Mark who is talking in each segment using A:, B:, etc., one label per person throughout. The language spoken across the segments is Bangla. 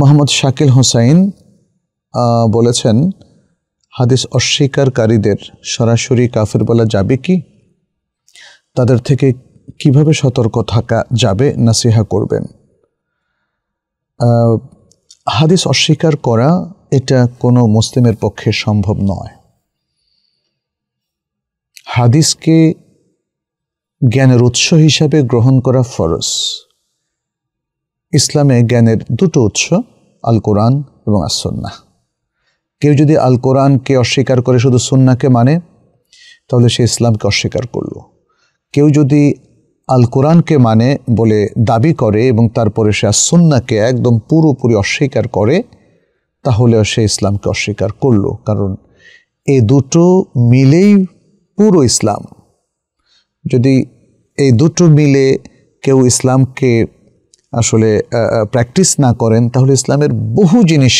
A: মোহাম্মদ শাকিল হোসাইন বলেছেন হাদিস অস্বীকারীদের সরাসরি কাফের বলা যাবে কি তাদের থেকে কিভাবে সতর্ক থাকা যাবে নাসিহা করবেন হাদিস অস্বীকার করা এটা কোনো মুসলিমের পক্ষে সম্ভব নয় হাদিসকে জ্ঞানের উৎস হিসাবে গ্রহণ করা ফরজ ইসলামে জ্ঞানের দুটো উৎস আল কোরআন এবং আসন্না কেউ যদি আল কোরআনকে অস্বীকার করে শুধু সুন্নাকে মানে তাহলে সে ইসলামকে অস্বীকার করল কেউ যদি আল কোরআনকে মানে বলে দাবি করে এবং তারপরে সে আসন্নাকে একদম পুরোপুরি অস্বীকার করে তাহলে সে ইসলামকে অস্বীকার করল কারণ এ দুটো মিলেই পুরো ইসলাম যদি এই দুটো মিলে কেউ ইসলামকে আসলে প্র্যাকটিস না করেন তাহলে ইসলামের বহু জিনিস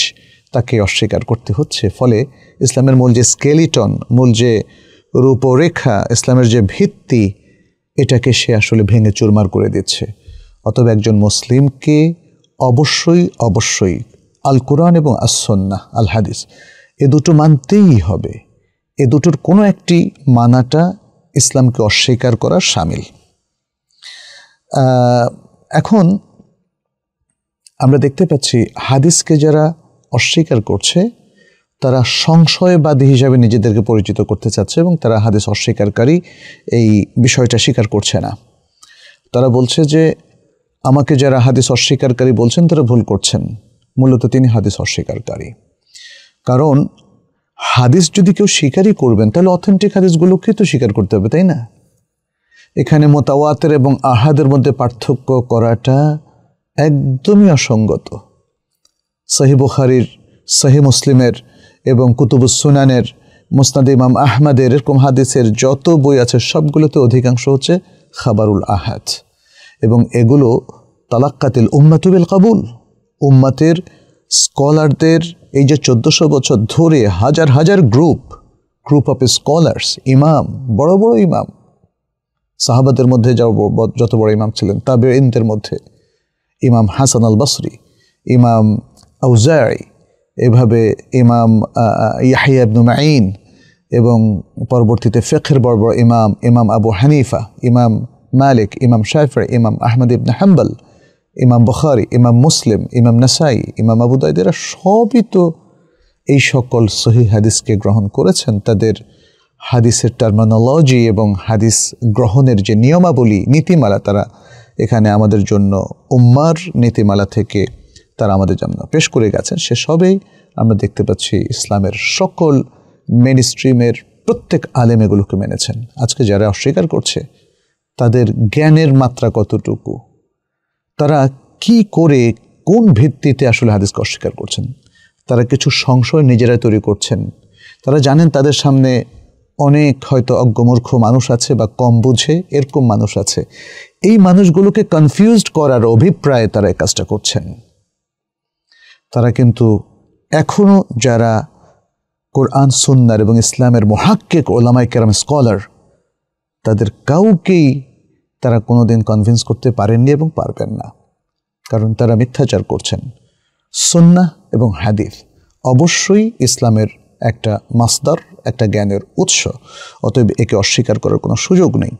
A: তাকে অস্বীকার করতে হচ্ছে ফলে ইসলামের মূল যে স্কেলিটন মূল যে রূপরেখা ইসলামের যে ভিত্তি এটাকে সে আসলে ভেঙে চুরমার করে দিচ্ছে অতএব একজন মুসলিমকে অবশ্যই অবশ্যই আল কোরআন এবং আসন্না আল হাদিস এ দুটো মানতেই হবে এ দুটোর কোনো একটি মানাটা ইসলামকে অস্বীকার করা সামিল এখন আমরা দেখতে পাচ্ছি হাদিসকে যারা অস্বীকার করছে তারা সংশয়বাদী হিসাবে নিজেদেরকে পরিচিত করতে চাচ্ছে এবং তারা হাদিস অস্বীকারী এই বিষয়টা স্বীকার করছে না তারা বলছে যে আমাকে যারা হাদিস অস্বীকারী বলছেন তারা ভুল করছেন মূলত তিনি হাদিস অস্বীকারী কারণ হাদিস যদি কেউ স্বীকারই করবেন তাহলে অথেন্টিক হাদিসগুলোকে তো স্বীকার করতে হবে তাই না এখানে মোতাওয়াতের এবং আহাদের মধ্যে পার্থক্য করাটা একদমই অসঙ্গত সাহি বুখারির সাহি মুসলিমের এবং কুতুবুস সুনানের মুসনাদ ইমাম আহমদের এরকম হাদিসের যত বই আছে সবগুলোতে অধিকাংশ হচ্ছে খাবারুল আহাদ এবং এগুলো তালাক্কাতিল উম্মাতুবিল কাবুল উম্মাতের স্কলারদের এই যে চোদ্দোশো বছর ধরে হাজার হাজার গ্রুপ গ্রুপ অফ স্কলার্স ইমাম বড় বড় ইমাম সাহাবাদের মধ্যে যত বড় ইমাম ছিলেন তাবে ইনদের মধ্যে ইমাম হাসান আল বসরি ইমাম আউজাই এভাবে ইমাম ইয়াহিয়া ইবনু মাইন এবং পরবর্তীতে ফেখের বর্বর ইমাম ইমাম আবু হানিফা ইমাম মালিক ইমাম শাফের ইমাম আহমদ ইবন হাম্বল ইমাম বখারি ইমাম মুসলিম ইমাম নাসাই ইমাম আবু দায়দ এরা সবই তো এই সকল সহি হাদিসকে গ্রহণ করেছেন তাদের হাদিসের টার্মানোলজি এবং হাদিস গ্রহণের যে নিয়মাবলী নীতিমালা তারা এখানে আমাদের জন্য উম্মার নীতিমালা থেকে তারা আমাদের জন্য পেশ করে গেছেন সে সবেই আমরা দেখতে পাচ্ছি ইসলামের সকল মেন স্ট্রিমের প্রত্যেক আলেম এগুলোকে মেনেছেন আজকে যারা অস্বীকার করছে তাদের জ্ঞানের মাত্রা কতটুকু তারা কি করে কোন ভিত্তিতে আসলে হাদিসকে অস্বীকার করছেন তারা কিছু সংশয় নিজেরাই তৈরি করছেন তারা জানেন তাদের সামনে অনেক হয়তো অজ্ঞমূর্খ মানুষ আছে বা কম বুঝে এরকম মানুষ আছে এই মানুষগুলোকে কনফিউজড করার অভিপ্রায়ে তারা এই কাজটা করছেন তারা কিন্তু এখনও যারা কোরআন সুন্নার এবং ইসলামের মহাক্কেক ওলামাই কেরাম স্কলার তাদের কাউকেই তারা কোনো দিন কনভিন্স করতে পারেননি এবং পারবেন না কারণ তারা মিথ্যাচার করছেন সুন্না এবং হাদিফ অবশ্যই ইসলামের একটা মাসদার একটা জ্ঞানের উৎস অতএব একে অস্বীকার করার কোনো সুযোগ নেই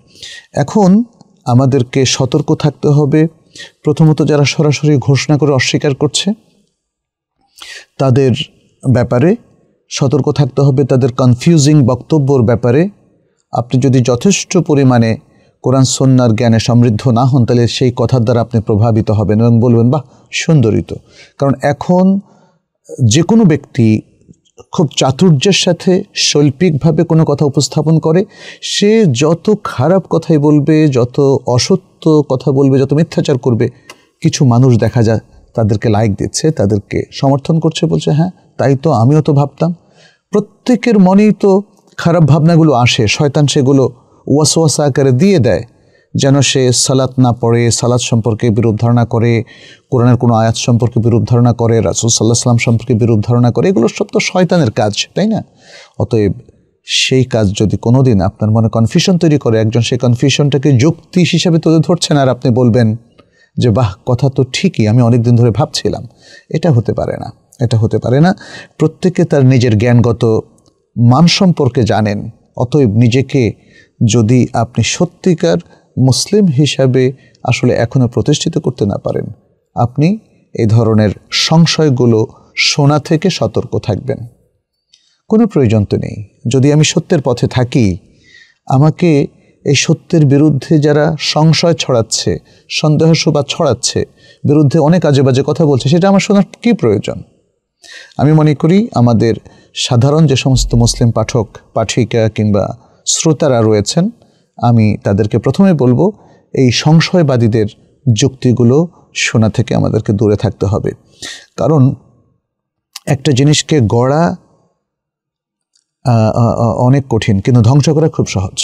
A: এখন আমাদেরকে সতর্ক থাকতে হবে প্রথমত যারা সরাসরি ঘোষণা করে অস্বীকার করছে তাদের ব্যাপারে সতর্ক থাকতে হবে তাদের কনফিউজিং বক্তব্যর ব্যাপারে আপনি যদি যথেষ্ট পরিমাণে কোরআন সন্ন্যার জ্ঞানে সমৃদ্ধ না হন তাহলে সেই কথার দ্বারা আপনি প্রভাবিত হবেন এবং বলবেন বাহ সুন্দরিত কারণ এখন যে কোনো ব্যক্তি খুব চাতুর্যের সাথে শৈল্পিকভাবে কোনো কথা উপস্থাপন করে সে যত খারাপ কথাই বলবে যত অসত্য কথা বলবে যত মিথ্যাচার করবে কিছু মানুষ দেখা যায় তাদেরকে লাইক দিচ্ছে তাদেরকে সমর্থন করছে বলছে হ্যাঁ তাই তো আমিও তো ভাবতাম প্রত্যেকের মনেই তো খারাপ ভাবনাগুলো আসে শয়তান সেগুলো ওয়াসোয়াসা আকারে দিয়ে দেয় যেন সে সালাত না পড়ে সালাত সম্পর্কে বিরূপ ধারণা করে কোরআনের কোনো আয়াত সম্পর্কে বিরূপ ধারণা করে রাসুল সাল্লাহ সাল্লাম সম্পর্কে বিরূপ ধারণা করে এগুলো সব তো শয়তানের কাজ তাই না অতএব সেই কাজ যদি কোনোদিন আপনার মনে কনফিউশন তৈরি করে একজন সেই কনফিউশনটাকে যুক্তি হিসাবে তুলে ধরছেন আর আপনি বলবেন যে বাহ কথা তো ঠিকই আমি অনেক দিন ধরে ভাবছিলাম এটা হতে পারে না এটা হতে পারে না প্রত্যেকে তার নিজের জ্ঞানগত মান সম্পর্কে জানেন অতএব নিজেকে যদি আপনি সত্যিকার মুসলিম হিসাবে আসলে এখনও প্রতিষ্ঠিত করতে না পারেন আপনি এই ধরনের সংশয়গুলো শোনা থেকে সতর্ক থাকবেন কোনো প্রয়োজন তো নেই যদি আমি সত্যের পথে থাকি আমাকে এই সত্যের বিরুদ্ধে যারা সংশয় ছড়াচ্ছে সন্দেহ সুবাদ ছড়াচ্ছে বিরুদ্ধে অনেক আজে বাজে কথা বলছে সেটা আমার শোনার কী প্রয়োজন আমি মনে করি আমাদের সাধারণ যে সমস্ত মুসলিম পাঠক পাঠিকা কিংবা শ্রোতারা রয়েছেন আমি তাদেরকে প্রথমে বলবো এই সংশয়বাদীদের যুক্তিগুলো শোনা থেকে আমাদেরকে দূরে থাকতে হবে কারণ একটা জিনিসকে গড়া অনেক কঠিন কিন্তু ধ্বংস করা খুব সহজ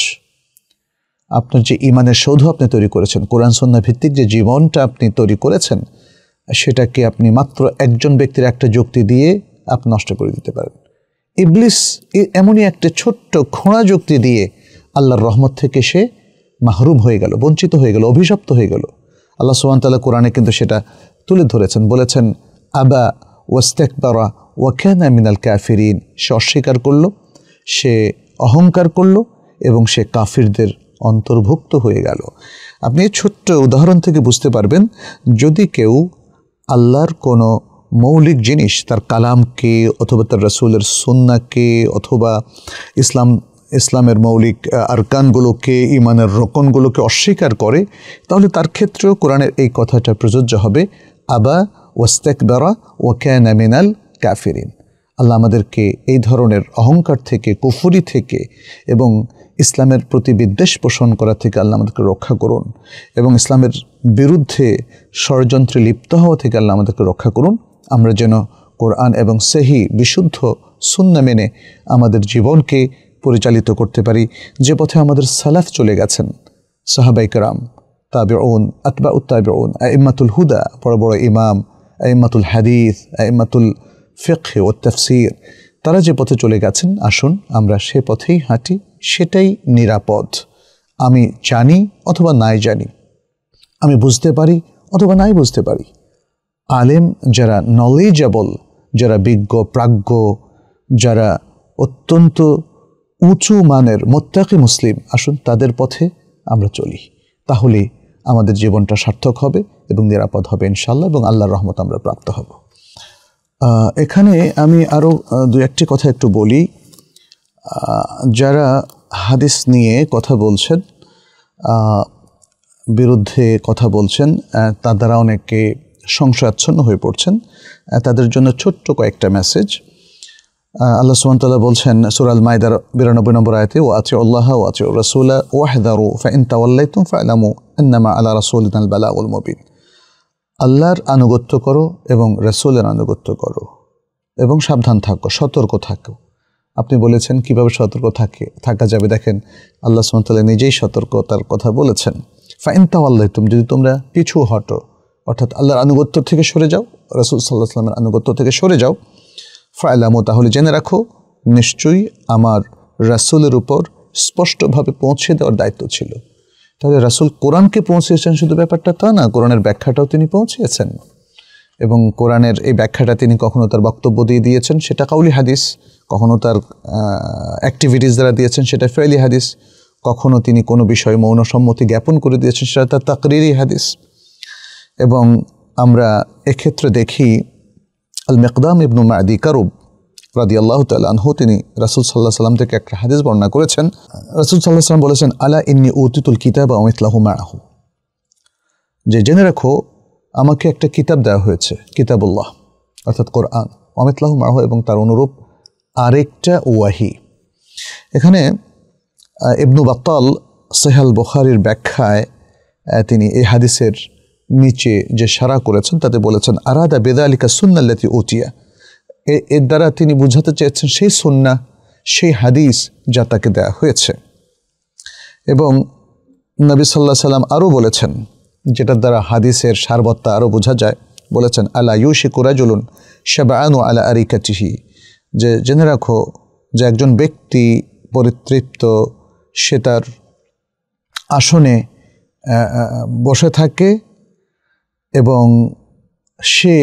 A: আপনার যে ইমানের সৌধ আপনি তৈরি করেছেন কোরআন সন্ধ্যা ভিত্তিক যে জীবনটা আপনি তৈরি করেছেন সেটাকে আপনি মাত্র একজন ব্যক্তির একটা যুক্তি দিয়ে আপনি নষ্ট করে দিতে পারেন ইবলিস এমনই একটা ছোট্ট খোঁড়া যুক্তি দিয়ে আল্লাহর রহমত থেকে সে মাহরুম হয়ে গেল বঞ্চিত হয়ে গেল অভিশপ্ত হয়ে গেল আল্লাহ সুবাহতাল্লাহ কোরআনে কিন্তু সেটা তুলে ধরেছেন বলেছেন আবা ওয়াস্তেকবারা ওয়াকেন মিনাল ক্যাফিরিন সে অস্বীকার করল সে অহংকার করল এবং সে কাফিরদের অন্তর্ভুক্ত হয়ে গেল আপনি এই ছোট্ট উদাহরণ থেকে বুঝতে পারবেন যদি কেউ আল্লাহর কোনো মৌলিক জিনিস তার কালামকে অথবা তার রসুলের সন্নাকে অথবা ইসলাম ইসলামের মৌলিক আরকানগুলোকে ইমানের রোকনগুলোকে অস্বীকার করে তাহলে তার ক্ষেত্রেও কোরআনের এই কথাটা প্রযোজ্য হবে আবা ও ক্যান অ্যামিনাল ক্যাফেরিন আল্লাহ আমাদেরকে এই ধরনের অহংকার থেকে কুফুরি থেকে এবং ইসলামের প্রতি বিদ্বেষ পোষণ করা থেকে আল্লাহ আমাদেরকে রক্ষা করুন এবং ইসলামের বিরুদ্ধে ষড়যন্ত্রে লিপ্ত হওয়া থেকে আল্লাহ আমাদেরকে রক্ষা করুন আমরা যেন কোরআন এবং সেহি বিশুদ্ধ সুন্না মেনে আমাদের জীবনকে পরিচালিত করতে পারি যে পথে আমাদের সালাফ চলে গেছেন সাহাবাইকরাম ওন আতবা উত্তাবেউন আইম্মাতুল হুদা বড় বড় ইমাম আইম্মাতুল হাদিস আইম্মাতুল ফিকহে ও তফসির তারা যে পথে চলে গেছেন আসুন আমরা সে পথেই হাঁটি সেটাই নিরাপদ আমি জানি অথবা নাই জানি আমি বুঝতে পারি অথবা নাই বুঝতে পারি আলেম যারা নলেজেবল যারা বিজ্ঞ প্রাজ্ঞ যারা অত্যন্ত উঁচু মানের মোত্তাকি মুসলিম আসুন তাদের পথে আমরা চলি তাহলে আমাদের জীবনটা সার্থক হবে এবং নিরাপদ হবে ইনশাল্লাহ এবং আল্লাহর রহমত আমরা প্রাপ্ত হব এখানে আমি আরও দু একটি কথা একটু বলি যারা হাদিস নিয়ে কথা বলছেন বিরুদ্ধে কথা বলছেন দ্বারা অনেকে সংশয়াচ্ছন্ন হয়ে পড়ছেন তাদের জন্য ছোট্ট কয়েকটা মেসেজ আল্লাহ সুমতাল্লাহ বলছেন সুরাল মাইদার বিরানব্বই নম্বর আয়তে ও আছে আল্লাহ ও আছে রসুল্লা ওয়াহদারু ফাইন তুম ফাইলামু এন্নামা আল্লাহ রসুল বালা উল মবিন আল্লাহর আনুগত্য করো এবং রসুলের আনুগত্য করো এবং সাবধান থাকো সতর্ক থাকো আপনি বলেছেন কিভাবে সতর্ক থাকে থাকা যাবে দেখেন আল্লাহ সুমতাল্লাহ নিজেই সতর্কতার কথা বলেছেন ফাইন তুম যদি তোমরা পিছু হটো অর্থাৎ আল্লাহর আনুগত্য থেকে সরে যাও রসুল সাল্লাহ সাল্লামের আনুগত্য থেকে সরে যাও ফায়লামো তাহলে জেনে রাখো নিশ্চয়ই আমার রাসুলের উপর স্পষ্টভাবে পৌঁছে দেওয়ার দায়িত্ব ছিল তাহলে রাসুল কোরআনকে পৌঁছেছেন শুধু ব্যাপারটা তা না কোরআনের ব্যাখ্যাটাও তিনি পৌঁছেছেন এবং কোরআনের এই ব্যাখ্যাটা তিনি কখনো তার বক্তব্য দিয়ে দিয়েছেন সেটা কাউলি হাদিস কখনো তার অ্যাক্টিভিটিস দ্বারা দিয়েছেন সেটা ফেলি হাদিস কখনো তিনি কোনো বিষয়ে মৌন সম্মতি জ্ঞাপন করে দিয়েছেন সেটা তার তাকরিরি হাদিস এবং আমরা এক্ষেত্রে দেখি আল মেকদাম ইবনু মাদি কারুব রাদি আল্লাহ তাল্লাহ তিনি রাসুল সাল্লাহ সাল্লাম থেকে একটা হাদিস বর্ণনা করেছেন রাসুল সাল্লাহ সাল্লাম বলেছেন আলা ইন্নি উতিতুল কিতাব আমিতলাহু মাহু যে জেনে রাখো আমাকে একটা কিতাব দেওয়া হয়েছে কিতাবুল্লাহ অর্থাৎ কোরআন অমিতলাহু মাহ এবং তার অনুরূপ আরেকটা ওয়াহি এখানে ইবনু বাতাল সেহাল বখারির ব্যাখ্যায় তিনি এই হাদিসের নিচে যে সারা করেছেন তাতে বলেছেন আরাদা বেদালিকা সুন্নাল্লাতি ওটিয়া এর দ্বারা তিনি বুঝাতে চেয়েছেন সেই সুন্না সেই হাদিস যা তাকে দেয়া হয়েছে এবং নবী সাল্লাহ সাল্লাম আরও বলেছেন যেটার দ্বারা হাদিসের সারবত্তা আরও বোঝা যায় বলেছেন আলা ইউশি কুরাজুলুন শাবানু আলা আরিকা চিহি যে জেনে রাখো যে একজন ব্যক্তি পরিতৃপ্ত সে তার আসনে বসে থাকে এবং সে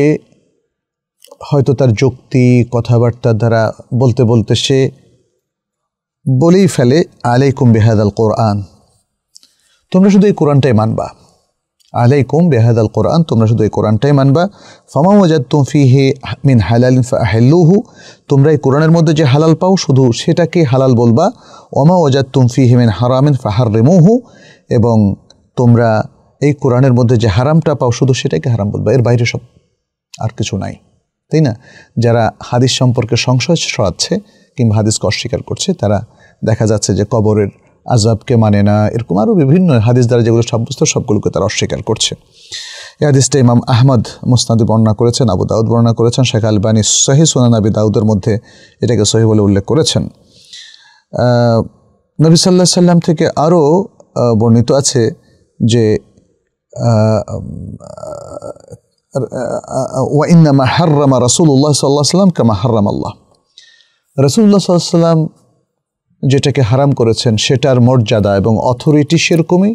A: হয়তো তার যুক্তি কথাবার্তার দ্বারা বলতে বলতে সে বলেই ফেলে আলাইকুম বেহাদ আল কোরআন তোমরা শুধু এই কোরআনটাই মানবা আলাইকুম বেহাদ আল কোরআন তোমরা শুধু এই কোরআনটাই মানবা ফামা ওজাদ তুমফি হে মিন হালাল হেল্লুহু তোমরা এই কোরআনের মধ্যে যে হালাল পাও শুধু সেটাকে হালাল বলবা ওমা ওজাদ তুমফি হে মিন হারামিন ফাহার রেমুহু এবং তোমরা এই কোরআনের মধ্যে যে হারামটা পাও শুধু সেটাকে হারাম বলবা এর বাইরে সব আর কিছু নাই তাই না যারা হাদিস সম্পর্কে সংশয় সরাচ্ছে কিংবা হাদিসকে অস্বীকার করছে তারা দেখা যাচ্ছে যে কবরের আজাবকে মানে না এরকম আরও বিভিন্ন হাদিস দ্বারা যেগুলো সাব্যস্ত সবগুলোকে তারা অস্বীকার করছে এই হাদিসটা ইমাম আহমদ মুস্তাদি বর্ণনা করেছেন আবু দাউদ বর্ণনা করেছেন শেখ আলবানী সহি সোনান আবি দাউদের মধ্যে এটাকে সহি বলে উল্লেখ করেছেন নবী সাল্লাহ সাল্লাম থেকে আরও বর্ণিত আছে যে ওয়াইনামা হার্রামা রাসুল্লাহ সাল্লাহ সাল্লাম কামা হার্রাম আল্লাহ রসুল্লাহ সাল্লাম যেটাকে হারাম করেছেন সেটার মর্যাদা এবং অথরিটি সেরকমই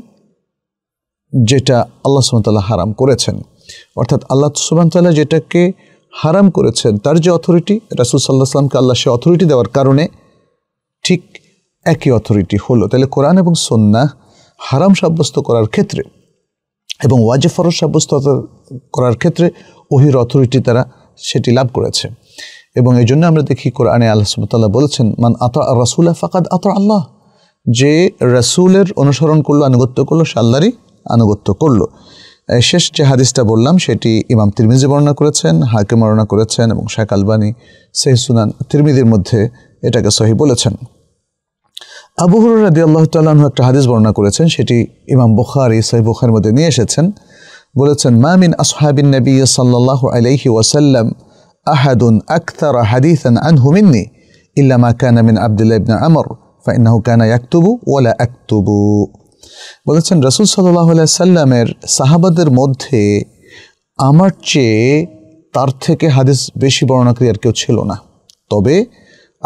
A: যেটা আল্লাহ সুমতাল্লাহ হারাম করেছেন অর্থাৎ আল্লাহ সুবাহতাল্লাহ যেটাকে হারাম করেছেন তার যে অথরিটি রাসুল সাল্লাহ সাল্লামকে আল্লাহ সে অথরিটি দেওয়ার কারণে ঠিক একই অথরিটি হলো তাহলে কোরআন এবং সন্না হারাম সাব্যস্ত করার ক্ষেত্রে এবং ওয়াজে ফরজ সাব্যস্ত করার ক্ষেত্রে ওহির অথরিটি তারা সেটি লাভ করেছে এবং এই জন্য আমরা দেখি কোরআনে আল্লাহ বলেছেন মান আত রাসুল্লাহ ফাকাদ আত আল্লাহ যে রাসুলের অনুসরণ করলো আনুগত্য করলো সে আল্লাহরই আনুগত্য করলো শেষ যে হাদিসটা বললাম সেটি ইমাম তিরমিজি বর্ণনা করেছেন হাকিম বর্ণনা করেছেন এবং শাক আলবানি সুনান তিরমিদির মধ্যে এটাকে সহি বলেছেন আবু রাদি আল্লাহ তাল্লাহ একটা হাদিস বর্ণনা করেছেন সেটি ইমাম বুখারি সাহেব বুখার মধ্যে নিয়ে এসেছেন বলেছেন মামিন আসহাবিন নবী সাল্লাহ আলহি ওয়াসাল্লাম আহাদুন আখতার হাদিসান আন মিন্নি ইল্লামা কানামিন আবদুল্লাহ মিন আমর ফাইনাহু কানা ইয়াকতুবু ওয়ালা একতুবু বলেছেন রসুল সাল্লাহ সাল্লামের সাহাবাদের মধ্যে আমার চেয়ে তার থেকে হাদিস বেশি বর্ণনাকারী আর কেউ ছিল না তবে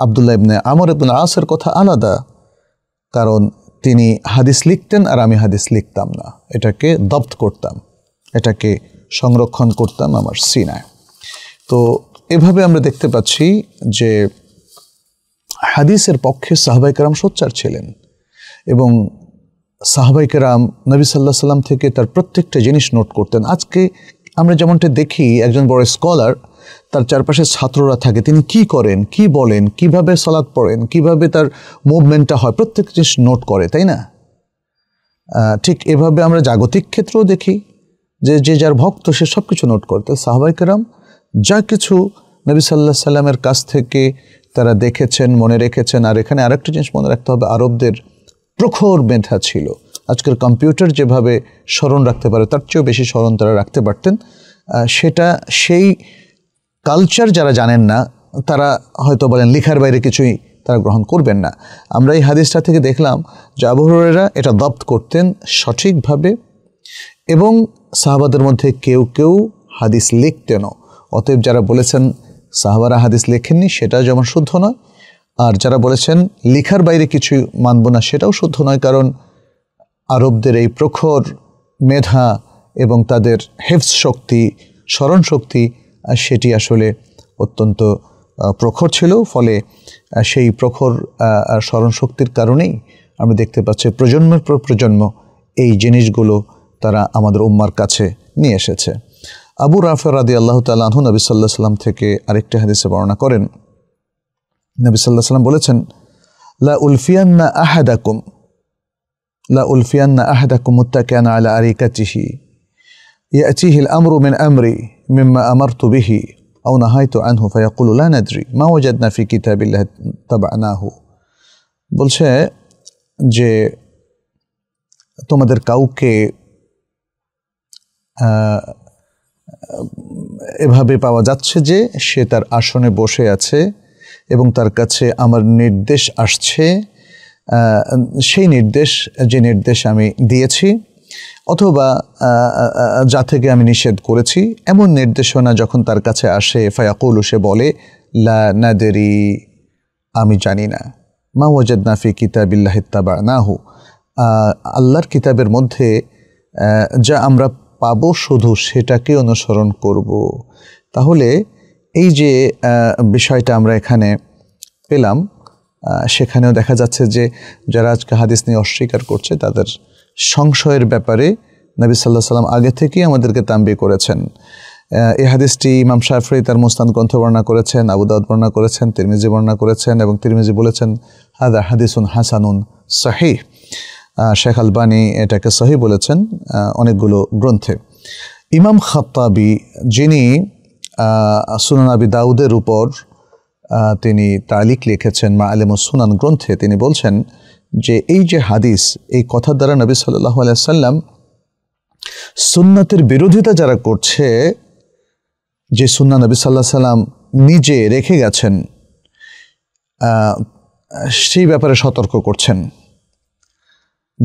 A: আবদুল্লাহ ইবনে আমর ইবনে আসের কথা আলাদা কারণ তিনি হাদিস লিখতেন আর আমি হাদিস লিখতাম না এটাকে দপ্ত করতাম এটাকে সংরক্ষণ করতাম আমার সিনায় তো এভাবে আমরা দেখতে পাচ্ছি যে হাদিসের পক্ষে সাহবাইকারাম সোচ্চার ছিলেন এবং সাহবাইকেরাম নবী সাল্লাহ সাল্লাম থেকে তার প্রত্যেকটা জিনিস নোট করতেন আজকে আমরা যেমনটা দেখি একজন বড় স্কলার তার চারপাশে ছাত্ররা থাকে তিনি কি করেন কি বলেন কিভাবে সালাদ পড়েন কিভাবে তার মুভমেন্টটা হয় প্রত্যেক জিনিস নোট করে তাই না ঠিক এভাবে আমরা জাগতিক ক্ষেত্রেও দেখি যে যে যার ভক্ত সে সব কিছু নোট করতে সাহবাইকেরাম যা কিছু নবী সাল্লাহ সাল্লামের কাছ থেকে তারা দেখেছেন মনে রেখেছেন আর এখানে আরেকটা জিনিস মনে রাখতে হবে আরবদের প্রখর মেধা ছিল আজকের কম্পিউটার যেভাবে স্মরণ রাখতে পারে তার চেয়েও বেশি স্মরণ তারা রাখতে পারতেন সেটা সেই কালচার যারা জানেন না তারা হয়তো বলেন লেখার বাইরে কিছুই তারা গ্রহণ করবেন না আমরা এই হাদিসটা থেকে দেখলাম যে আবহাওয়ারা এটা দপ্ত করতেন সঠিকভাবে এবং সাহাবাদের মধ্যে কেউ কেউ হাদিস লিখতেনও অতএব যারা বলেছেন সাহাবারা হাদিস লেখেননি সেটা যেমন শুদ্ধ নয় আর যারা বলেছেন লিখার বাইরে কিছু মানব না সেটাও শুদ্ধ নয় কারণ আরবদের এই প্রখর মেধা এবং তাদের হেফস শক্তি স্মরণ শক্তি সেটি আসলে অত্যন্ত প্রখর ছিল ফলে সেই প্রখর স্মরণশক্তির কারণেই আমরা দেখতে পাচ্ছি প্রজন্মের পর প্রজন্ম এই জিনিসগুলো তারা আমাদের উম্মার কাছে নিয়ে এসেছে আবু রাফে রাদি আল্লাহ তালু নবী সাল্লাহ সাল্লাম থেকে আরেকটি হাদিসে বর্ণনা করেন নবী সাল্লাহ সাল্লাম বলেছেন লা উলফিয়ান্না আহাদাকুম লা উলফিয়ান্না আহাদাকুম মুত্তাকিয়ান আলা ইয়া ইয়াতিহিল আমরু মিন আমরি مما أمرت به أو তো আনহু فيقول لا ندري ما وجدنا في كتاب الله تبعناه বলছে যে তোমাদের কাউকে এভাবে পাওয়া যাচ্ছে যে সে তার আসনে বসে আছে এবং তার কাছে আমার নির্দেশ আসছে সেই নির্দেশ যে নির্দেশ আমি দিয়েছি অথবা যা থেকে আমি নিষেধ করেছি এমন নির্দেশনা যখন তার কাছে আসে ফায়াকুল সে বলে লা নাদেরি আমি জানি না মা ওয়াজাদ নাফি কিতাবিল্লাহ তাবা নাহু আল্লাহর কিতাবের মধ্যে যা আমরা পাব শুধু সেটাকে অনুসরণ করব তাহলে এই যে বিষয়টা আমরা এখানে পেলাম সেখানেও দেখা যাচ্ছে যে যারা আজকে হাদিস নিয়ে অস্বীকার করছে তাদের সংশয়ের ব্যাপারে নবী সাল্লাহ সাল্লাম আগে থেকেই আমাদেরকে তাম্বি করেছেন এ হাদিসটি ইমাম শাহফরি তার মোস্তান গ্রন্থ বর্ণনা করেছেন আবুদাউদ বর্ণনা করেছেন তিরমিজি বর্ণনা করেছেন এবং তিরমিজি বলেছেন হাদা হাদিসুন হাসানুন সাহি শেখ আলবানি এটাকে সহি বলেছেন অনেকগুলো গ্রন্থে ইমাম খাত্তাবি যিনি সুনান আবি দাউদের উপর তিনি তালিক লিখেছেন মা আলেম সুনান গ্রন্থে তিনি বলছেন যে এই যে হাদিস এই কথার দ্বারা নবী সাল্লাহ আলাইসাল্লাম সুন্নাতের বিরোধিতা যারা করছে যে সুন্না নবী সাল্লাহ সাল্লাম নিজে রেখে গেছেন সেই ব্যাপারে সতর্ক করছেন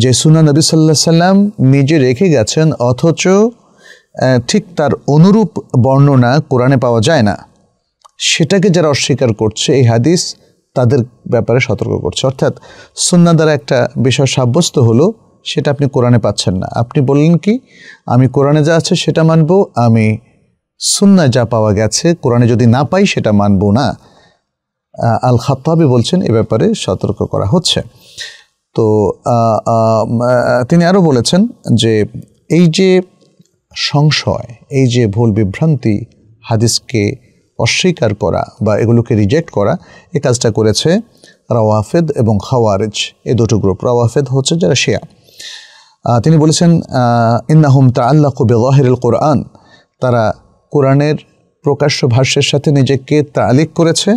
A: যে সুনা নবী সাল্লাহ সাল্লাম নিজে রেখে গেছেন অথচ ঠিক তার অনুরূপ বর্ণনা কোরআনে পাওয়া যায় না সেটাকে যারা অস্বীকার করছে এই হাদিস তাদের ব্যাপারে সতর্ক করছে অর্থাৎ সুন্না দ্বারা একটা বিষয় সাব্যস্ত হলো সেটা আপনি কোরআনে পাচ্ছেন না আপনি বললেন কি আমি কোরআনে যা আছে সেটা মানব আমি সুন্না যা পাওয়া গেছে কোরআনে যদি না পাই সেটা মানব না আল খাতি বলছেন এ ব্যাপারে সতর্ক করা হচ্ছে তো তিনি আরও বলেছেন যে এই যে সংশয় এই যে ভুল বিভ্রান্তি হাদিসকে অস্বীকার করা বা এগুলোকে রিজেক্ট করা এ কাজটা করেছে রাওয়াফেদ এবং খাওয়ারেজ এ দুটো গ্রুপ রাওয়াফেদ হচ্ছে যারা শেয়া তিনি বলেছেন ইন্নাহুম তা আল্লাহ কবে লহেরুল কোরআন তারা কোরআনের প্রকাশ্য ভাষ্যের সাথে নিজেকে তালিক করেছে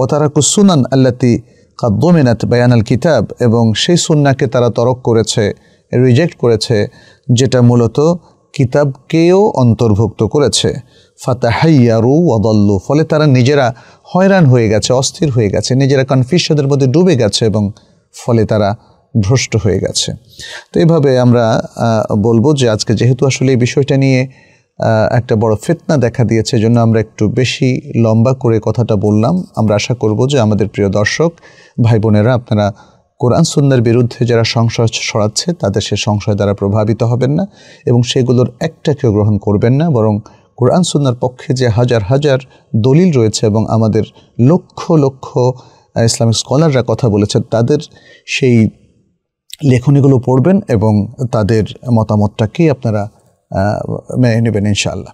A: ও তারা কুসুনান আল্লাতি কাদ্যমিনাত বায়ান আল কিতাব এবং সেই সুন্নাকে তারা তরক করেছে রিজেক্ট করেছে যেটা মূলত কিতাবকেও অন্তর্ভুক্ত করেছে ফাতাহাইয়ারু ওদল্লু ফলে তারা নিজেরা হয়রান হয়ে গেছে অস্থির হয়ে গেছে নিজেরা কনফিউশনের মধ্যে ডুবে গেছে এবং ফলে তারা ভ্রষ্ট হয়ে গেছে তো এভাবে আমরা বলবো যে আজকে যেহেতু আসলে এই বিষয়টা নিয়ে একটা বড় ফেতনা দেখা দিয়েছে জন্য আমরা একটু বেশি লম্বা করে কথাটা বললাম আমরা আশা করব যে আমাদের প্রিয় দর্শক ভাই বোনেরা আপনারা কোরআন সুন্দর বিরুদ্ধে যারা সংশয় সরাচ্ছে তাদের সে সংশয় দ্বারা প্রভাবিত হবেন না এবং সেগুলোর একটা কেউ গ্রহণ করবেন না বরং কোরআন সুন্নার পক্ষে যে হাজার হাজার দলিল রয়েছে এবং আমাদের লক্ষ লক্ষ ইসলামিক স্কলাররা কথা বলেছেন তাদের সেই লেখনীগুলো পড়বেন এবং তাদের মতামতটাকেই আপনারা মেনে নেবেন ইনশাআল্লাহ